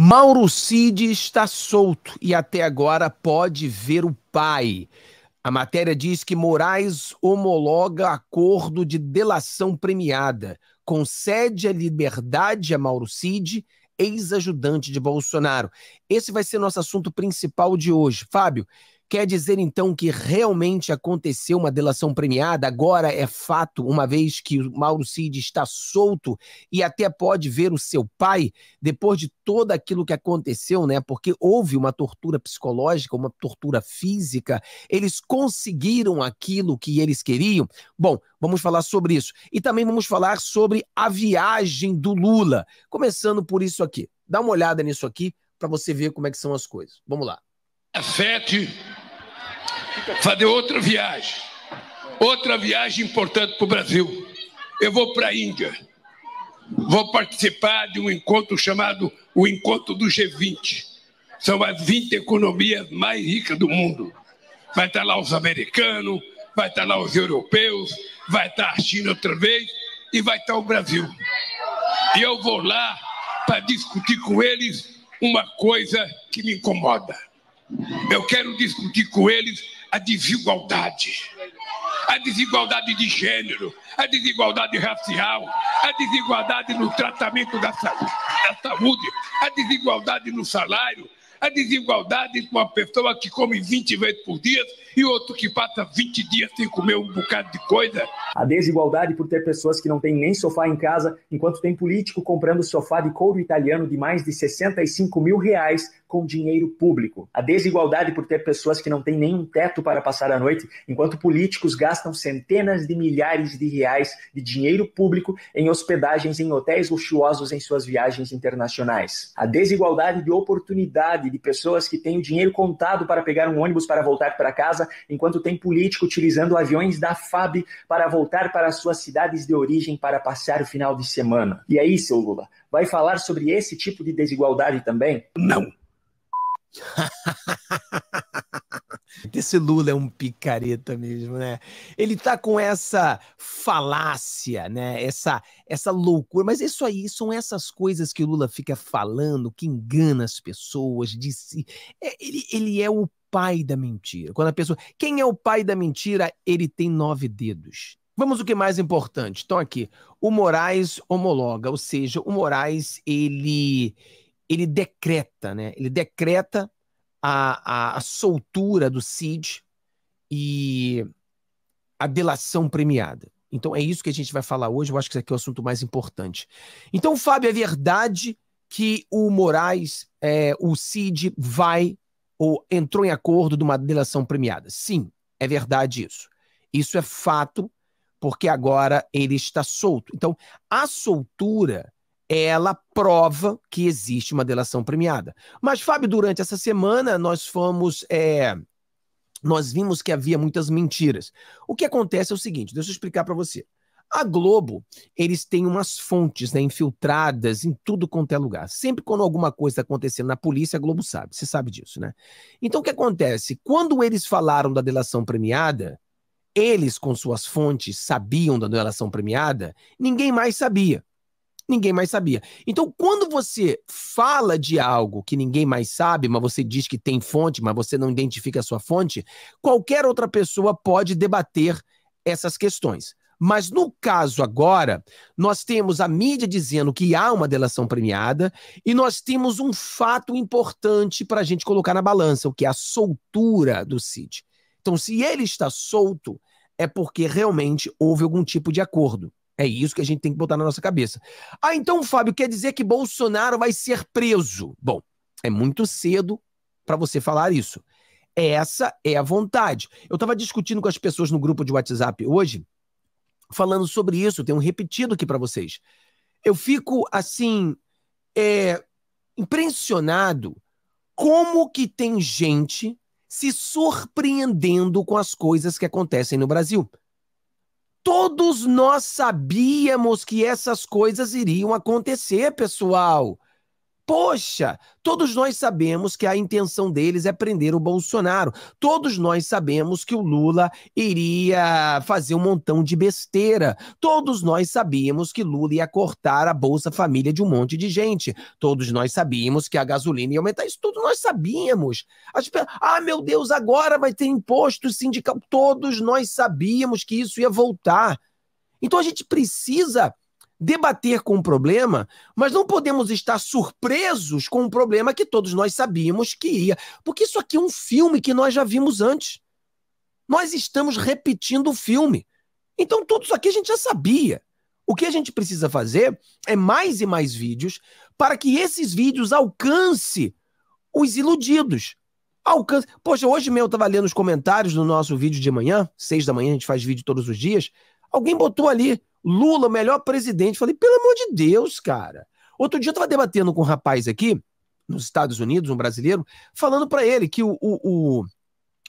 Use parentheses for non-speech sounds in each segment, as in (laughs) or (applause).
Mauro Cid está solto e até agora pode ver o pai. A matéria diz que Moraes homologa acordo de delação premiada, concede a liberdade a Mauro Cid, ex-ajudante de Bolsonaro. Esse vai ser nosso assunto principal de hoje. Fábio, Quer dizer então que realmente aconteceu uma delação premiada? Agora é fato, uma vez que Mauro Cid está solto e até pode ver o seu pai depois de todo aquilo que aconteceu, né? Porque houve uma tortura psicológica, uma tortura física. Eles conseguiram aquilo que eles queriam. Bom, vamos falar sobre isso. E também vamos falar sobre a viagem do Lula. Começando por isso aqui. Dá uma olhada nisso aqui para você ver como é que são as coisas. Vamos lá. 7 fazer outra viagem. Outra viagem importante para o Brasil. Eu vou para a Índia. Vou participar de um encontro chamado o Encontro do G20. São as 20 economias mais ricas do mundo. Vai estar tá lá os americanos, vai estar tá lá os europeus, vai estar tá a China outra vez e vai estar o Brasil. E eu vou lá para discutir com eles uma coisa que me incomoda. Eu quero discutir com eles a desigualdade. A desigualdade de gênero, a desigualdade racial, a desigualdade no tratamento da saúde, da saúde a desigualdade no salário, a desigualdade com uma pessoa que come 20 vezes por dia e outro que passa 20 dias sem comer um bocado de coisa. A desigualdade por ter pessoas que não têm nem sofá em casa, enquanto tem político comprando sofá de couro italiano de mais de 65 mil reais com dinheiro público. A desigualdade por ter pessoas que não têm nenhum teto para passar a noite, enquanto políticos gastam centenas de milhares de reais de dinheiro público em hospedagens em hotéis luxuosos em suas viagens internacionais. A desigualdade de oportunidade de pessoas que têm o dinheiro contado para pegar um ônibus para voltar para casa, enquanto tem político utilizando aviões da FAB para voltar para suas cidades de origem para passar o final de semana. E aí, seu Lula, vai falar sobre esse tipo de desigualdade também? Não. (laughs) Esse Lula é um picareta mesmo, né? Ele tá com essa falácia, né? Essa essa loucura, mas isso aí são essas coisas que o Lula fica falando, que engana as pessoas, de si. É, ele, ele é o pai da mentira. Quando a pessoa, quem é o pai da mentira? Ele tem nove dedos. Vamos o que mais importante. Então aqui, o Moraes homologa, ou seja, o Moraes ele ele decreta, né? Ele decreta a, a, a soltura do Cid e a delação premiada. Então é isso que a gente vai falar hoje. Eu acho que esse aqui é o assunto mais importante. Então, Fábio, é verdade que o Moraes, é, o Cid, vai ou entrou em acordo de uma delação premiada. Sim, é verdade isso. Isso é fato, porque agora ele está solto. Então, a soltura ela prova que existe uma delação premiada. Mas, Fábio, durante essa semana nós fomos. É, nós vimos que havia muitas mentiras. O que acontece é o seguinte: deixa eu explicar para você. A Globo, eles têm umas fontes né, infiltradas em tudo quanto é lugar. Sempre quando alguma coisa está acontecendo na polícia, a Globo sabe. Você sabe disso, né? Então, o que acontece? Quando eles falaram da delação premiada, eles, com suas fontes, sabiam da delação premiada, ninguém mais sabia ninguém mais sabia. Então, quando você fala de algo que ninguém mais sabe, mas você diz que tem fonte, mas você não identifica a sua fonte, qualquer outra pessoa pode debater essas questões. Mas no caso agora, nós temos a mídia dizendo que há uma delação premiada e nós temos um fato importante para a gente colocar na balança, o que é a soltura do Cid. Então, se ele está solto, é porque realmente houve algum tipo de acordo. É isso que a gente tem que botar na nossa cabeça. Ah, então, Fábio, quer dizer que Bolsonaro vai ser preso? Bom, é muito cedo para você falar isso. Essa é a vontade. Eu estava discutindo com as pessoas no grupo de WhatsApp hoje, falando sobre isso. Tenho repetido aqui para vocês. Eu fico assim é, impressionado como que tem gente se surpreendendo com as coisas que acontecem no Brasil. Todos nós sabíamos que essas coisas iriam acontecer, pessoal. Poxa, todos nós sabemos que a intenção deles é prender o Bolsonaro. Todos nós sabemos que o Lula iria fazer um montão de besteira. Todos nós sabíamos que Lula ia cortar a Bolsa Família de um monte de gente. Todos nós sabíamos que a gasolina ia aumentar. Isso tudo nós sabíamos. As... Ah, meu Deus, agora vai ter imposto sindical. Todos nós sabíamos que isso ia voltar. Então a gente precisa debater com o problema, mas não podemos estar surpresos com um problema que todos nós sabíamos que ia. Porque isso aqui é um filme que nós já vimos antes. Nós estamos repetindo o filme. Então, tudo isso aqui a gente já sabia. O que a gente precisa fazer é mais e mais vídeos para que esses vídeos alcance os iludidos. Alcance. Poxa, hoje mesmo eu estava lendo os comentários do nosso vídeo de manhã, seis da manhã, a gente faz vídeo todos os dias. Alguém botou ali Lula, melhor presidente. Falei, pelo amor de Deus, cara. Outro dia eu tava debatendo com um rapaz aqui, nos Estados Unidos, um brasileiro, falando para ele que o, o, o,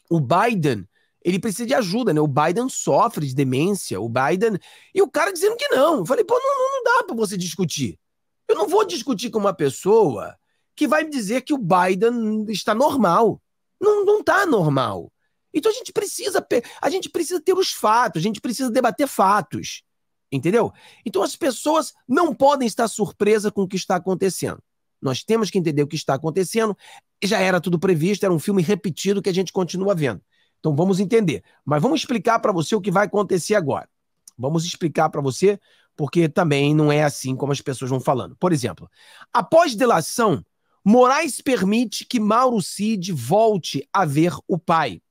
o Biden ele precisa de ajuda, né? O Biden sofre de demência, o Biden. E o cara dizendo que não. Eu falei, pô, não, não dá para você discutir. Eu não vou discutir com uma pessoa que vai me dizer que o Biden está normal. Não, não tá normal. Então a gente precisa a gente precisa ter os fatos, a gente precisa debater fatos. Entendeu? Então as pessoas não podem estar surpresas com o que está acontecendo. Nós temos que entender o que está acontecendo. Já era tudo previsto, era um filme repetido que a gente continua vendo. Então vamos entender. Mas vamos explicar para você o que vai acontecer agora. Vamos explicar para você, porque também não é assim como as pessoas vão falando. Por exemplo, após delação, Moraes permite que Mauro Cid volte a ver o pai.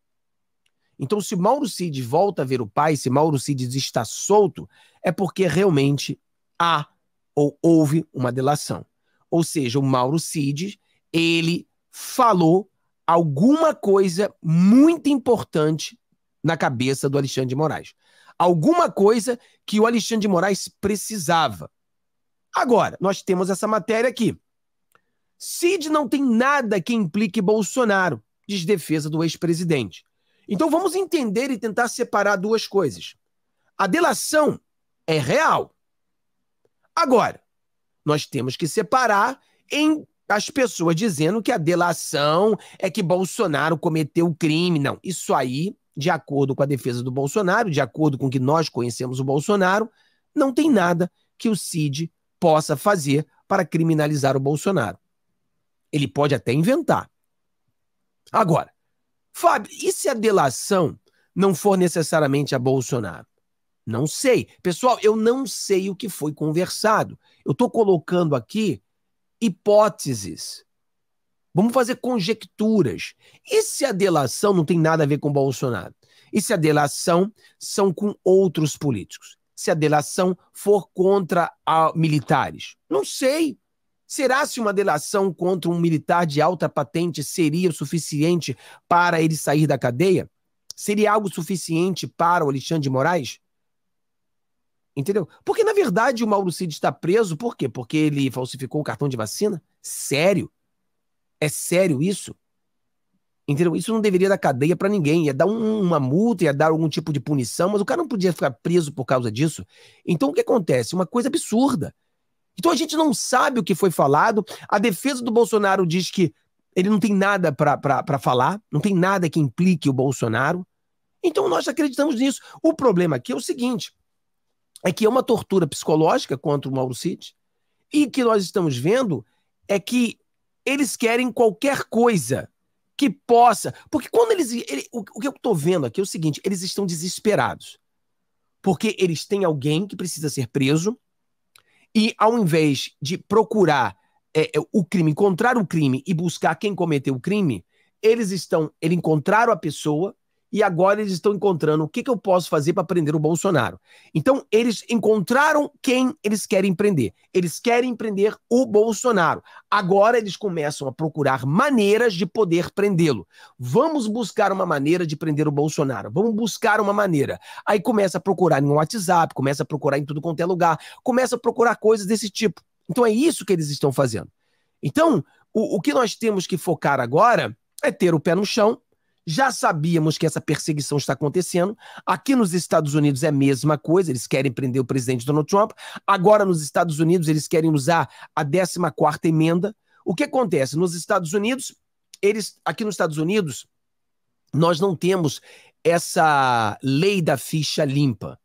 Então, se Mauro Cid volta a ver o pai, se Mauro Cid está solto, é porque realmente há ou houve uma delação. Ou seja, o Mauro Cid, ele falou alguma coisa muito importante na cabeça do Alexandre de Moraes. Alguma coisa que o Alexandre de Moraes precisava. Agora, nós temos essa matéria aqui. Cid não tem nada que implique Bolsonaro, diz defesa do ex-presidente. Então vamos entender e tentar separar duas coisas. A delação é real. Agora, nós temos que separar em as pessoas dizendo que a delação é que Bolsonaro cometeu crime. Não, isso aí, de acordo com a defesa do Bolsonaro, de acordo com que nós conhecemos o Bolsonaro, não tem nada que o Cid possa fazer para criminalizar o Bolsonaro. Ele pode até inventar. Agora, Fábio, e se a delação não for necessariamente a Bolsonaro? Não sei. Pessoal, eu não sei o que foi conversado. Eu estou colocando aqui hipóteses. Vamos fazer conjecturas. E se a delação não tem nada a ver com Bolsonaro? E se a delação são com outros políticos? Se a delação for contra militares? Não sei. Será se uma delação contra um militar de alta patente seria o suficiente para ele sair da cadeia? Seria algo suficiente para o Alexandre de Moraes? Entendeu? Porque, na verdade, o Mauro Cid está preso, por quê? Porque ele falsificou o cartão de vacina? Sério? É sério isso? Entendeu? Isso não deveria dar cadeia para ninguém. Ia dar um, uma multa, ia dar algum tipo de punição, mas o cara não podia ficar preso por causa disso. Então, o que acontece? Uma coisa absurda. Então a gente não sabe o que foi falado. A defesa do Bolsonaro diz que ele não tem nada para falar, não tem nada que implique o Bolsonaro. Então nós acreditamos nisso. O problema aqui é o seguinte: é que é uma tortura psicológica contra o Mauro Cid, e que nós estamos vendo é que eles querem qualquer coisa que possa. Porque quando eles. Ele, o, o, que eu estou vendo aqui é o seguinte: eles estão desesperados. Porque eles têm alguém que precisa ser preso, e ao invés de procurar é, é, o crime, encontrar o crime e buscar quem cometeu o crime, eles estão, eles encontraram a pessoa, e agora eles estão encontrando o que, que eu posso fazer para prender o Bolsonaro. Então, eles encontraram quem eles querem prender. Eles querem prender o Bolsonaro. Agora eles começam a procurar maneiras de poder prendê-lo. Vamos buscar uma maneira de prender o Bolsonaro. Vamos buscar uma maneira. Aí começa a procurar em WhatsApp, começa a procurar em tudo quanto é lugar, começa a procurar coisas desse tipo. Então, é isso que eles estão fazendo. Então, o, o que nós temos que focar agora é ter o pé no chão já sabíamos que essa perseguição está acontecendo. Aqui nos Estados Unidos é a mesma coisa, eles querem prender o presidente Donald Trump. Agora, nos Estados Unidos, eles querem usar a 14 emenda. O que acontece? Nos Estados Unidos, eles. Aqui nos Estados Unidos, nós não temos essa lei da ficha limpa.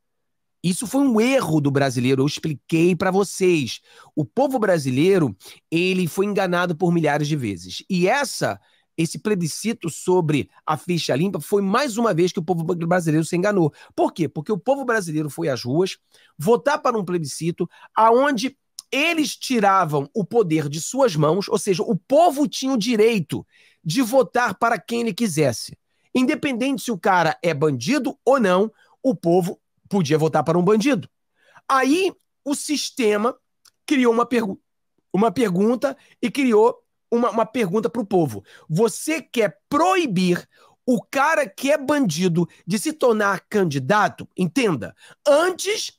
Isso foi um erro do brasileiro, eu expliquei para vocês. O povo brasileiro, ele foi enganado por milhares de vezes. E essa esse plebiscito sobre a ficha limpa foi mais uma vez que o povo brasileiro se enganou. Por quê? Porque o povo brasileiro foi às ruas votar para um plebiscito aonde eles tiravam o poder de suas mãos, ou seja, o povo tinha o direito de votar para quem ele quisesse. Independente se o cara é bandido ou não, o povo podia votar para um bandido. Aí o sistema criou uma, pergu uma pergunta e criou uma, uma pergunta para o povo. Você quer proibir o cara que é bandido de se tornar candidato? Entenda. Antes,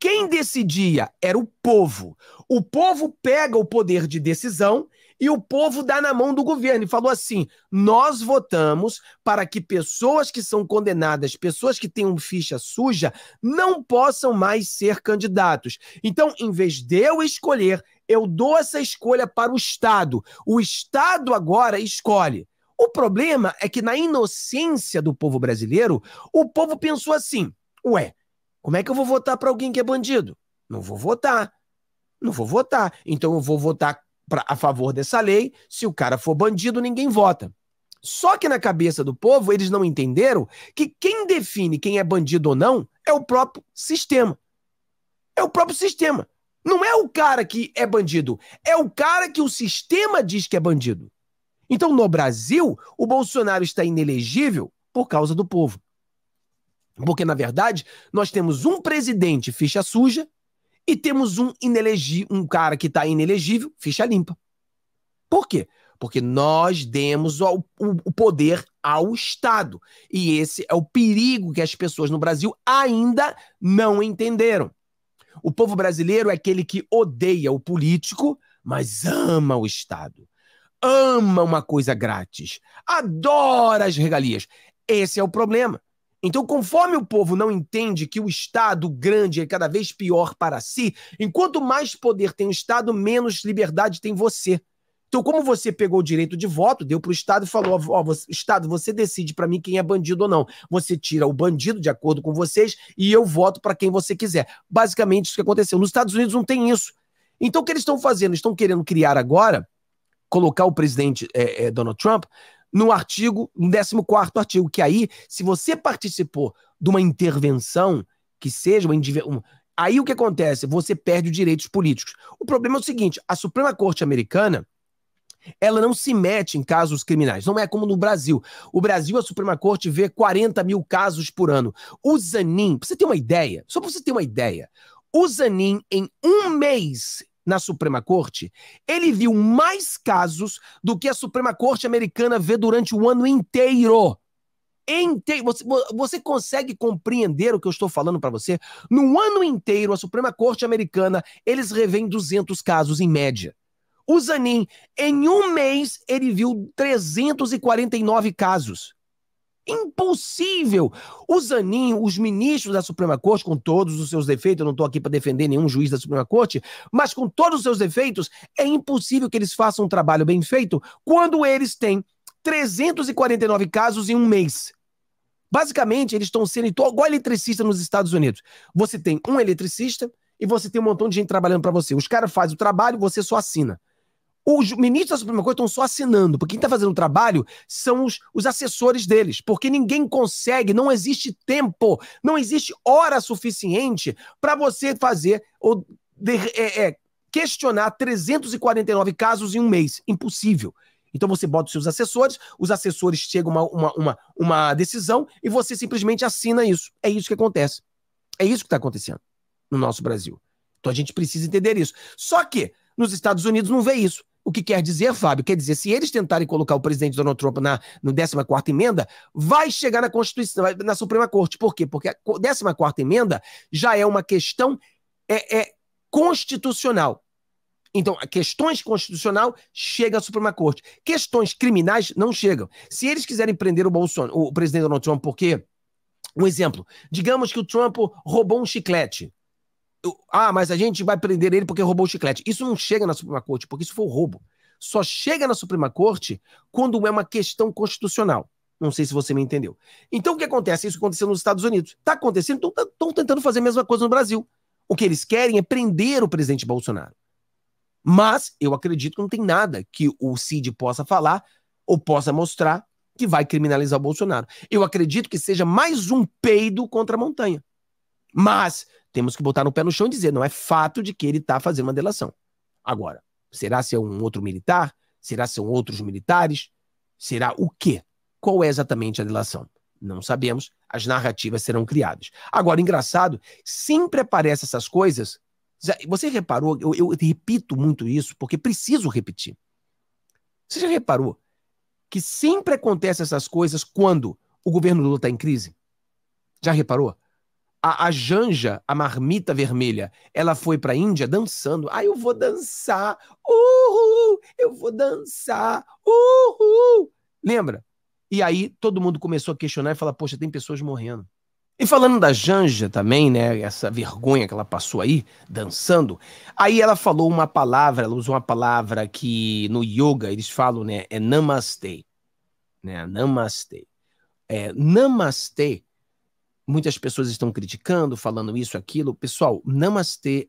quem decidia era o povo. O povo pega o poder de decisão e o povo dá na mão do governo e falou assim: nós votamos para que pessoas que são condenadas, pessoas que têm um ficha suja, não possam mais ser candidatos. Então, em vez de eu escolher, eu dou essa escolha para o Estado. O Estado agora escolhe. O problema é que, na inocência do povo brasileiro, o povo pensou assim: ué, como é que eu vou votar para alguém que é bandido? Não vou votar. Não vou votar. Então eu vou votar pra, a favor dessa lei. Se o cara for bandido, ninguém vota. Só que na cabeça do povo, eles não entenderam que quem define quem é bandido ou não é o próprio sistema. É o próprio sistema. Não é o cara que é bandido, é o cara que o sistema diz que é bandido. Então, no Brasil, o Bolsonaro está inelegível por causa do povo. Porque, na verdade, nós temos um presidente ficha suja e temos um, um cara que está inelegível, ficha limpa. Por quê? Porque nós demos o, o poder ao Estado. E esse é o perigo que as pessoas no Brasil ainda não entenderam. O povo brasileiro é aquele que odeia o político, mas ama o Estado. Ama uma coisa grátis. Adora as regalias. Esse é o problema. Então, conforme o povo não entende que o Estado grande é cada vez pior para si, enquanto mais poder tem o Estado, menos liberdade tem você. Então, como você pegou o direito de voto, deu para o Estado e falou: ó, você, Estado, você decide para mim quem é bandido ou não. Você tira o bandido de acordo com vocês e eu voto para quem você quiser. Basicamente, isso que aconteceu. Nos Estados Unidos não tem isso. Então, o que eles estão fazendo? Estão querendo criar agora, colocar o presidente é, é, Donald Trump no artigo, no 14 artigo, que aí, se você participou de uma intervenção, que seja uma. Um, aí o que acontece? Você perde os direitos políticos. O problema é o seguinte: a Suprema Corte Americana ela não se mete em casos criminais. Não é como no Brasil. O Brasil, a Suprema Corte vê 40 mil casos por ano. O Zanin, pra você ter uma ideia, só pra você ter uma ideia, o Zanin, em um mês na Suprema Corte, ele viu mais casos do que a Suprema Corte americana vê durante o ano inteiro. Você, você consegue compreender o que eu estou falando para você? No ano inteiro, a Suprema Corte americana, eles revêem 200 casos em média. O Zanin, em um mês, ele viu 349 casos. Impossível! O Zanin, os ministros da Suprema Corte, com todos os seus defeitos, eu não estou aqui para defender nenhum juiz da Suprema Corte, mas com todos os seus defeitos, é impossível que eles façam um trabalho bem feito quando eles têm 349 casos em um mês. Basicamente, eles estão sendo igual eletricista nos Estados Unidos. Você tem um eletricista e você tem um montão de gente trabalhando para você. Os caras fazem o trabalho, você só assina. Os ministros da Suprema Corte estão só assinando, porque quem está fazendo o trabalho são os, os assessores deles, porque ninguém consegue, não existe tempo, não existe hora suficiente para você fazer ou de, é, é, questionar 349 casos em um mês. Impossível. Então você bota os seus assessores, os assessores chegam uma, uma, uma, uma decisão e você simplesmente assina isso. É isso que acontece. É isso que está acontecendo no nosso Brasil. Então a gente precisa entender isso. Só que nos Estados Unidos não vê isso. O que quer dizer, Fábio? Quer dizer, se eles tentarem colocar o presidente Donald Trump na no 14 emenda, vai chegar na Constituição, na Suprema Corte. Por quê? Porque a 14 emenda já é uma questão é, é constitucional. Então, questões constitucional chega à Suprema Corte. Questões criminais não chegam. Se eles quiserem prender o Bolsonaro, o presidente Donald Trump, por quê? Um exemplo, digamos que o Trump roubou um chiclete ah, mas a gente vai prender ele porque roubou o chiclete. Isso não chega na Suprema Corte, porque isso foi roubo. Só chega na Suprema Corte quando é uma questão constitucional. Não sei se você me entendeu. Então, o que acontece? Isso aconteceu nos Estados Unidos. Está acontecendo, estão tentando fazer a mesma coisa no Brasil. O que eles querem é prender o presidente Bolsonaro. Mas eu acredito que não tem nada que o Cid possa falar ou possa mostrar que vai criminalizar o Bolsonaro. Eu acredito que seja mais um peido contra a montanha. Mas temos que botar no pé no chão e dizer, não é fato de que ele está fazendo uma delação. Agora, será se é um outro militar? Será se são outros militares? Será o quê? Qual é exatamente a delação? Não sabemos, as narrativas serão criadas. Agora, engraçado, sempre aparecem essas coisas. Você reparou, eu, eu repito muito isso porque preciso repetir. Você já reparou que sempre acontecem essas coisas quando o governo Lula está em crise? Já reparou? A, a Janja, a marmita vermelha, ela foi para a Índia dançando. Ah, eu vou dançar! Uhul! Eu vou dançar! Uhul! Lembra? E aí todo mundo começou a questionar e falar: poxa, tem pessoas morrendo. E falando da Janja também, né? Essa vergonha que ela passou aí, dançando. Aí ela falou uma palavra, ela usou uma palavra que no yoga eles falam, né? É namaste. Né, namaste. É, namaste Muitas pessoas estão criticando, falando isso, aquilo. Pessoal, namastê.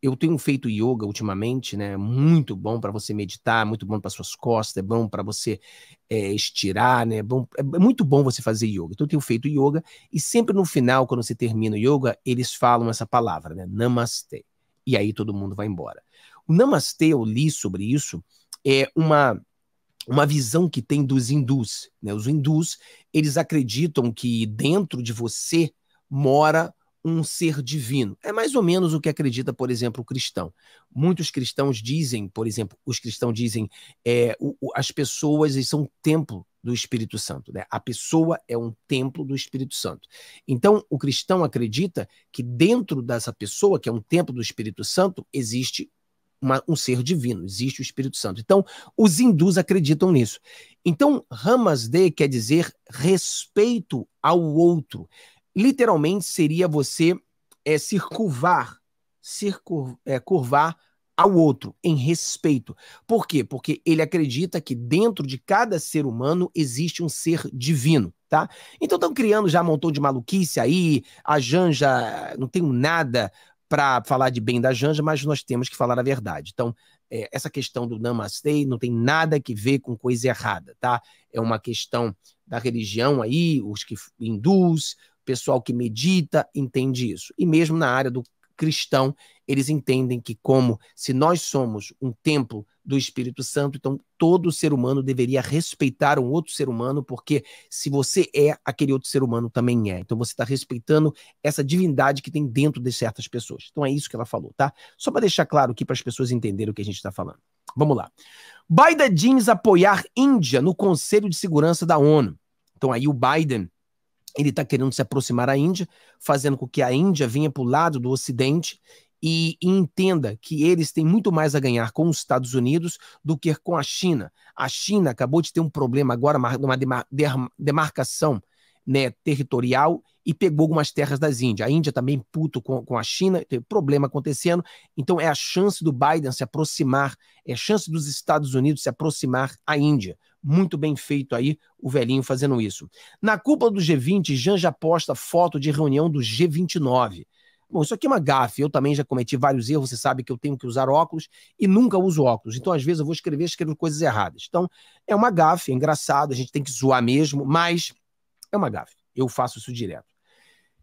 Eu tenho feito yoga ultimamente, né? Muito bom para você meditar, muito bom para suas costas, é bom para você é, estirar, né? É, bom, é, é muito bom você fazer yoga. Então, eu tenho feito yoga e sempre no final, quando você termina o yoga, eles falam essa palavra, né? Namastê. E aí todo mundo vai embora. O namastê, eu li sobre isso, é uma uma visão que tem dos hindus. Né? Os hindus, eles acreditam que dentro de você mora um ser divino. É mais ou menos o que acredita, por exemplo, o cristão. Muitos cristãos dizem, por exemplo, os cristãos dizem, é, o, o, as pessoas são um templo do Espírito Santo. Né? A pessoa é um templo do Espírito Santo. Então, o cristão acredita que dentro dessa pessoa, que é um templo do Espírito Santo, existe uma, um ser divino, existe o Espírito Santo. Então, os hindus acreditam nisso. Então, Ramasde quer dizer respeito ao outro. Literalmente seria você é, se curvar, é, curvar ao outro em respeito. Por quê? Porque ele acredita que dentro de cada ser humano existe um ser divino, tá? Então estão criando já um montão de maluquice aí, a Janja não tem nada, para falar de bem da Janja, mas nós temos que falar a verdade. Então, é, essa questão do namastê não tem nada que ver com coisa errada, tá? É uma questão da religião aí, os que hindus, pessoal que medita entende isso. E mesmo na área do cristão, eles entendem que, como se nós somos um templo do Espírito Santo, então todo ser humano deveria respeitar um outro ser humano, porque se você é, aquele outro ser humano também é. Então você está respeitando essa divindade que tem dentro de certas pessoas. Então é isso que ela falou, tá? Só para deixar claro aqui para as pessoas entenderem o que a gente está falando. Vamos lá. Biden diz apoiar Índia no Conselho de Segurança da ONU. Então aí o Biden ele está querendo se aproximar da Índia, fazendo com que a Índia venha para o lado do Ocidente e, entenda que eles têm muito mais a ganhar com os Estados Unidos do que com a China. A China acabou de ter um problema agora, uma demarcação né, territorial e pegou algumas terras das Índias. A Índia também puto com, com a China, teve problema acontecendo. Então é a chance do Biden se aproximar, é a chance dos Estados Unidos se aproximar à Índia. Muito bem feito aí o velhinho fazendo isso. Na cúpula do G20, Janja posta foto de reunião do G29. Bom, isso aqui é uma gafe. Eu também já cometi vários erros. Você sabe que eu tenho que usar óculos e nunca uso óculos. Então, às vezes, eu vou escrever, escrevo coisas erradas. Então, é uma gafe, é engraçado, a gente tem que zoar mesmo, mas é uma gafe. Eu faço isso direto.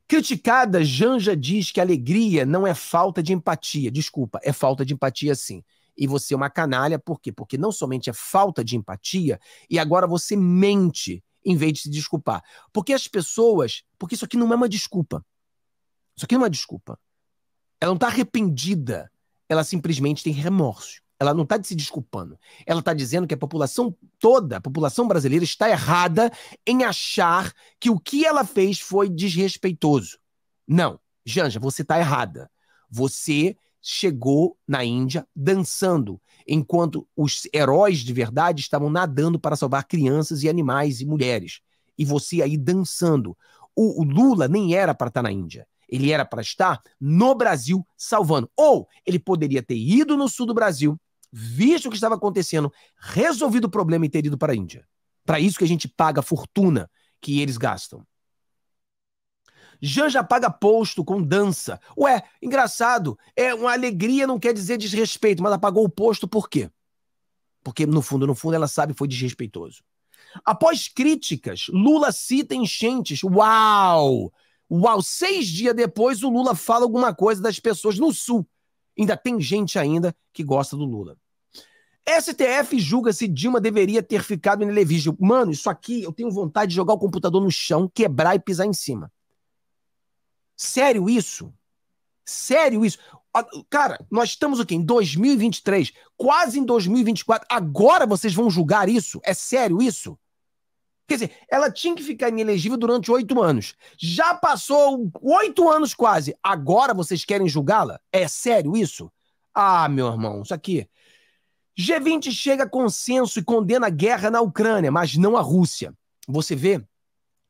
Criticada, Janja diz que alegria não é falta de empatia. Desculpa, é falta de empatia sim. E você é uma canalha, por quê? Porque não somente é falta de empatia, e agora você mente em vez de se desculpar. Porque as pessoas. Porque isso aqui não é uma desculpa. Isso aqui não é desculpa. Ela não está arrependida, ela simplesmente tem remorso. Ela não está se desculpando. Ela está dizendo que a população toda, a população brasileira, está errada em achar que o que ela fez foi desrespeitoso. Não, Janja, você está errada. Você chegou na Índia dançando, enquanto os heróis de verdade estavam nadando para salvar crianças e animais e mulheres. E você aí dançando. O, o Lula nem era para estar tá na Índia. Ele era para estar no Brasil salvando. Ou ele poderia ter ido no sul do Brasil, visto o que estava acontecendo, resolvido o problema e ter ido para a Índia. Para isso que a gente paga a fortuna que eles gastam. Janja paga posto com dança. Ué, engraçado, é uma alegria não quer dizer desrespeito, mas ela pagou o posto por quê? Porque no fundo, no fundo ela sabe que foi desrespeitoso. Após críticas, Lula cita enchentes. Uau! Uau, seis dias depois o Lula fala alguma coisa das pessoas no Sul. Ainda tem gente ainda que gosta do Lula. STF julga se Dilma deveria ter ficado inelegível. Mano, isso aqui eu tenho vontade de jogar o computador no chão, quebrar e pisar em cima. Sério isso? Sério isso? Ah, cara, nós estamos o quê? Em 2023, quase em 2024. Agora vocês vão julgar isso? É sério isso? Quer dizer, ela tinha que ficar inelegível durante oito anos. Já passou oito anos quase. Agora vocês querem julgá-la? É sério isso? Ah, meu irmão, isso aqui. G20 chega a consenso e condena a guerra na Ucrânia, mas não a Rússia. Você vê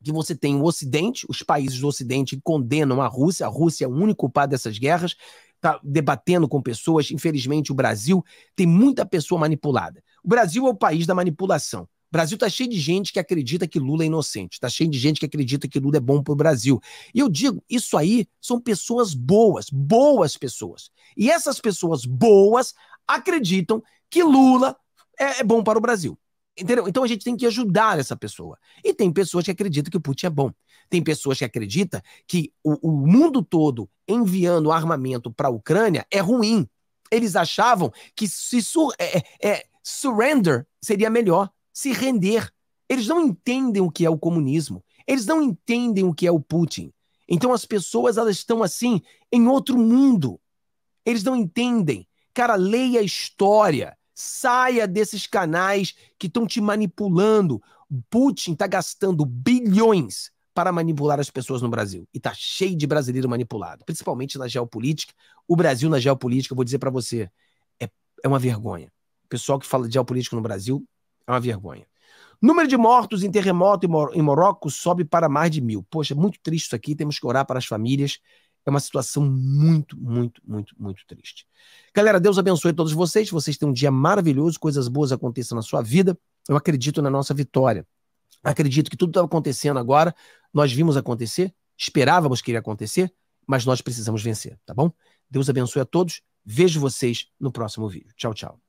que você tem o Ocidente, os países do Ocidente que condenam a Rússia, a Rússia é o único culpado dessas guerras, está debatendo com pessoas, infelizmente o Brasil tem muita pessoa manipulada. O Brasil é o país da manipulação. O Brasil tá cheio de gente que acredita que Lula é inocente, tá cheio de gente que acredita que Lula é bom pro Brasil. E eu digo, isso aí são pessoas boas, boas pessoas. E essas pessoas boas acreditam que Lula é, é bom para o Brasil. Entendeu? Então a gente tem que ajudar essa pessoa. E tem pessoas que acreditam que o Putin é bom. Tem pessoas que acreditam que o, o mundo todo enviando armamento para a Ucrânia é ruim. Eles achavam que se é, é, é, surrender seria melhor se render. Eles não entendem o que é o comunismo. Eles não entendem o que é o Putin. Então as pessoas elas estão assim em outro mundo. Eles não entendem. Cara, leia a história. Saia desses canais que estão te manipulando. Putin está gastando bilhões para manipular as pessoas no Brasil. E está cheio de brasileiro manipulado, principalmente na geopolítica. O Brasil na geopolítica, eu vou dizer para você, é, é uma vergonha. O pessoal que fala de geopolítica no Brasil é uma vergonha. Número de mortos em terremoto em, Mor em Marrocos sobe para mais de mil. Poxa, é muito triste isso aqui. Temos que orar para as famílias. É uma situação muito, muito, muito, muito triste. Galera, Deus abençoe todos vocês. Vocês têm um dia maravilhoso, coisas boas aconteçam na sua vida. Eu acredito na nossa vitória. Acredito que tudo está acontecendo agora. Nós vimos acontecer, esperávamos que iria acontecer, mas nós precisamos vencer, tá bom? Deus abençoe a todos. Vejo vocês no próximo vídeo. Tchau, tchau.